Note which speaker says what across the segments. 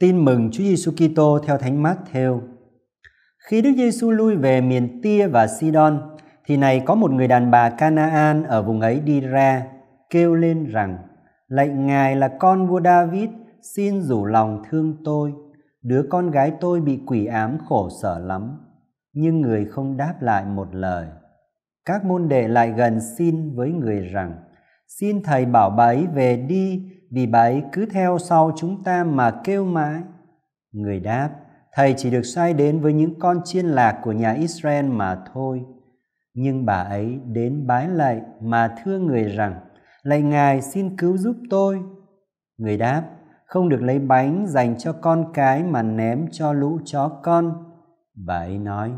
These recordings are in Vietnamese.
Speaker 1: Tin mừng Chúa Giêsu Kitô theo Thánh Matthew Khi Đức Giêsu lui về miền Tia và Sidon, thì này có một người đàn bà Canaan ở vùng ấy đi ra, kêu lên rằng: Lệnh Ngài là con vua David, xin rủ lòng thương tôi. Đứa con gái tôi bị quỷ ám khổ sở lắm. Nhưng người không đáp lại một lời. Các môn đệ lại gần xin với người rằng: Xin thầy bảo bà ấy về đi vì bà ấy cứ theo sau chúng ta mà kêu mãi. Người đáp, thầy chỉ được sai đến với những con chiên lạc của nhà Israel mà thôi. Nhưng bà ấy đến bái lạy mà thưa người rằng, lạy ngài xin cứu giúp tôi. Người đáp, không được lấy bánh dành cho con cái mà ném cho lũ chó con. Bà ấy nói,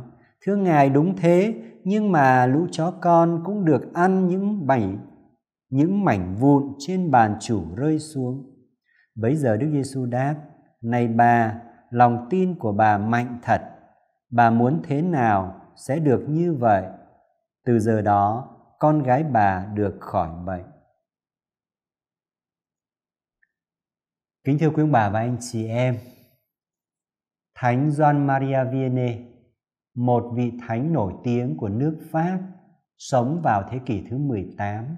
Speaker 1: thưa ngài đúng thế, nhưng mà lũ chó con cũng được ăn những bánh những mảnh vụn trên bàn chủ rơi xuống. Bấy giờ Đức Giêsu đáp: "Này bà, lòng tin của bà mạnh thật. Bà muốn thế nào sẽ được như vậy." Từ giờ đó, con gái bà được khỏi bệnh. Kính thưa quý bà và anh chị em, Thánh Gioan Maria Vianney, một vị thánh nổi tiếng của nước Pháp, sống vào thế kỷ thứ 18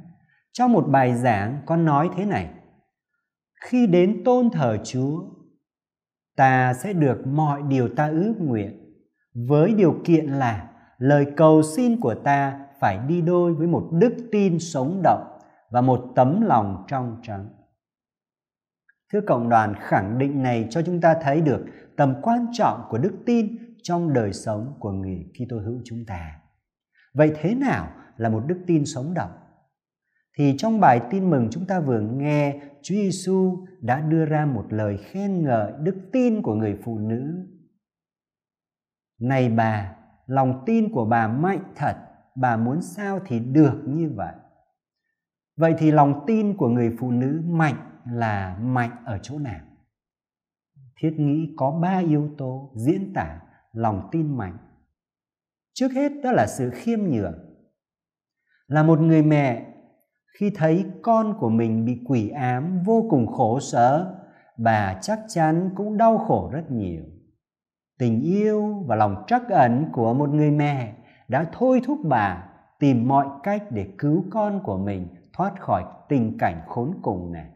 Speaker 1: trong một bài giảng con nói thế này: Khi đến tôn thờ Chúa, ta sẽ được mọi điều ta ước nguyện với điều kiện là lời cầu xin của ta phải đi đôi với một đức tin sống động và một tấm lòng trong trắng. Thưa cộng đoàn, khẳng định này cho chúng ta thấy được tầm quan trọng của đức tin trong đời sống của người Kitô hữu chúng ta. Vậy thế nào là một đức tin sống động? thì trong bài tin mừng chúng ta vừa nghe Chúa Giêsu đã đưa ra một lời khen ngợi đức tin của người phụ nữ. Này bà, lòng tin của bà mạnh thật, bà muốn sao thì được như vậy. Vậy thì lòng tin của người phụ nữ mạnh là mạnh ở chỗ nào? Thiết nghĩ có ba yếu tố diễn tả lòng tin mạnh. Trước hết đó là sự khiêm nhường. Là một người mẹ khi thấy con của mình bị quỷ ám vô cùng khổ sở bà chắc chắn cũng đau khổ rất nhiều tình yêu và lòng trắc ẩn của một người mẹ đã thôi thúc bà tìm mọi cách để cứu con của mình thoát khỏi tình cảnh khốn cùng này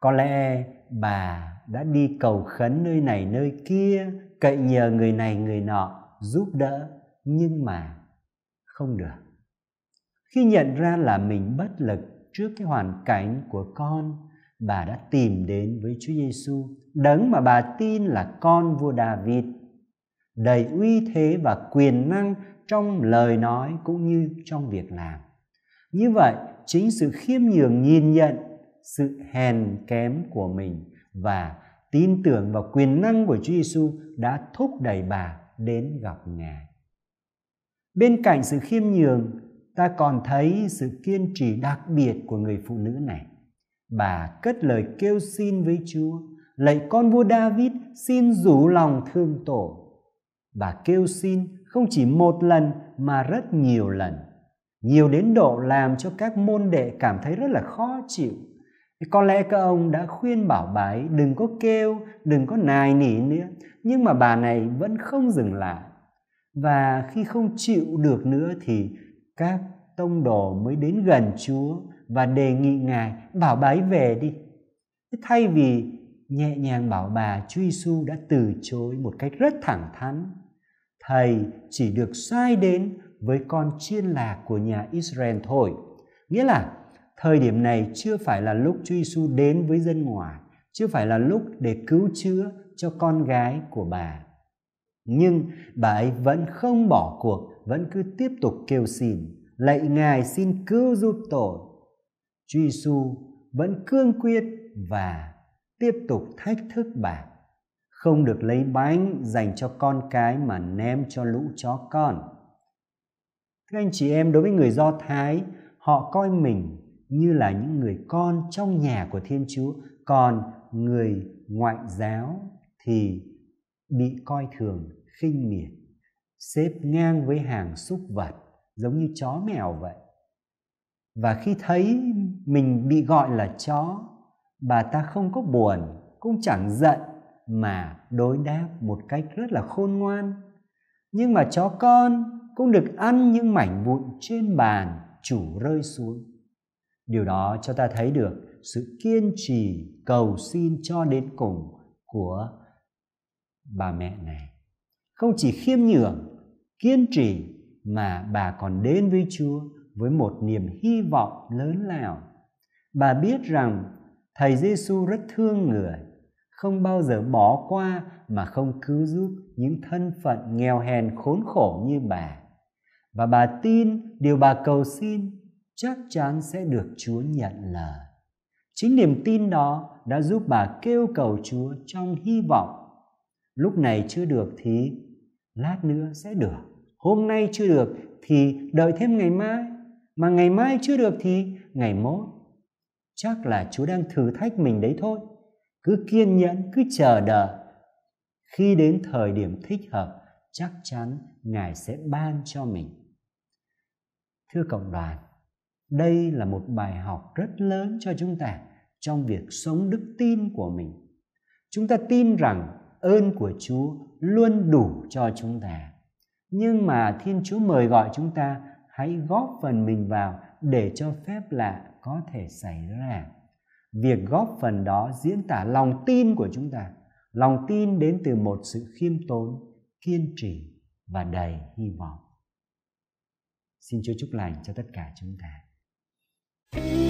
Speaker 1: có lẽ bà đã đi cầu khấn nơi này nơi kia cậy nhờ người này người nọ giúp đỡ nhưng mà không được khi nhận ra là mình bất lực trước cái hoàn cảnh của con bà đã tìm đến với Chúa Giêsu đấng mà bà tin là con vua David đầy uy thế và quyền năng trong lời nói cũng như trong việc làm như vậy chính sự khiêm nhường nhìn nhận sự hèn kém của mình và tin tưởng vào quyền năng của Chúa Giêsu đã thúc đẩy bà đến gặp Ngài. Bên cạnh sự khiêm nhường ta còn thấy sự kiên trì đặc biệt của người phụ nữ này bà cất lời kêu xin với chúa lạy con vua david xin rủ lòng thương tổ bà kêu xin không chỉ một lần mà rất nhiều lần nhiều đến độ làm cho các môn đệ cảm thấy rất là khó chịu có lẽ các ông đã khuyên bảo bà ấy đừng có kêu đừng có nài nỉ nữa nhưng mà bà này vẫn không dừng lại và khi không chịu được nữa thì các tông đồ mới đến gần Chúa và đề nghị Ngài bảo bái về đi. Thay vì nhẹ nhàng bảo bà Chúa Giêsu đã từ chối một cách rất thẳng thắn. Thầy chỉ được sai đến với con chiên lạc của nhà Israel thôi. Nghĩa là thời điểm này chưa phải là lúc Chúa Giêsu đến với dân ngoài, chưa phải là lúc để cứu chữa cho con gái của bà. Nhưng bà ấy vẫn không bỏ cuộc, vẫn cứ tiếp tục kêu xin, lạy Ngài xin cứu giúp tội. Chúa Giêsu vẫn cương quyết và tiếp tục thách thức bà không được lấy bánh dành cho con cái mà ném cho lũ chó con. Các anh chị em, đối với người Do Thái, họ coi mình như là những người con trong nhà của Thiên Chúa, còn người ngoại giáo thì bị coi thường, khinh miệt, xếp ngang với hàng súc vật, giống như chó mèo vậy. Và khi thấy mình bị gọi là chó, bà ta không có buồn, cũng chẳng giận mà đối đáp một cách rất là khôn ngoan. Nhưng mà chó con cũng được ăn những mảnh vụn trên bàn chủ rơi xuống. Điều đó cho ta thấy được sự kiên trì cầu xin cho đến cùng của bà mẹ này không chỉ khiêm nhường kiên trì mà bà còn đến với chúa với một niềm hy vọng lớn lao bà biết rằng thầy giêsu rất thương người không bao giờ bỏ qua mà không cứu giúp những thân phận nghèo hèn khốn khổ như bà và bà tin điều bà cầu xin chắc chắn sẽ được chúa nhận lời chính niềm tin đó đã giúp bà kêu cầu chúa trong hy vọng lúc này chưa được thì lát nữa sẽ được hôm nay chưa được thì đợi thêm ngày mai mà ngày mai chưa được thì ngày mốt chắc là chúa đang thử thách mình đấy thôi cứ kiên nhẫn cứ chờ đợi khi đến thời điểm thích hợp chắc chắn ngài sẽ ban cho mình thưa cộng đoàn đây là một bài học rất lớn cho chúng ta trong việc sống đức tin của mình chúng ta tin rằng ơn của Chúa luôn đủ cho chúng ta. Nhưng mà Thiên Chúa mời gọi chúng ta hãy góp phần mình vào để cho phép lạ có thể xảy ra. Việc góp phần đó diễn tả lòng tin của chúng ta. Lòng tin đến từ một sự khiêm tốn, kiên trì và đầy hy vọng. Xin Chúa chúc lành cho tất cả chúng ta. Thank you.